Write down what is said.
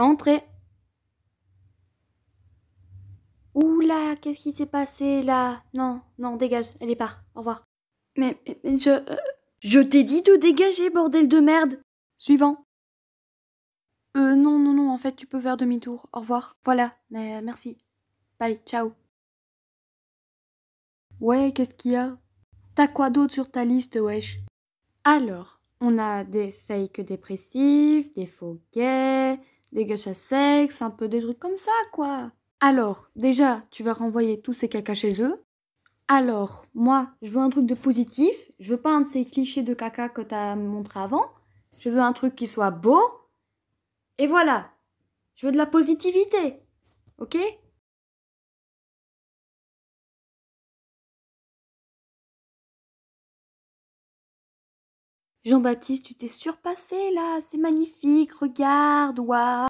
Entrez. Oula, qu'est-ce qui s'est passé là Non, non, dégage, elle est part. Au revoir. Mais, je. Euh, je t'ai dit de dégager, bordel de merde Suivant. Euh, non, non, non, en fait, tu peux faire demi-tour. Au revoir. Voilà, mais euh, merci. Bye, ciao. Ouais, qu'est-ce qu'il y a T'as quoi d'autre sur ta liste, wesh Alors, on a des fakes dépressifs, des faux gays, des gâches à sexe, un peu des trucs comme ça, quoi. Alors, déjà, tu vas renvoyer tous ces cacas chez eux. Alors, moi, je veux un truc de positif. Je veux pas un de ces clichés de caca que t'as montré avant. Je veux un truc qui soit beau. Et voilà. Je veux de la positivité. Ok Jean-Baptiste, tu t'es surpassé là, c'est magnifique, regarde, waouh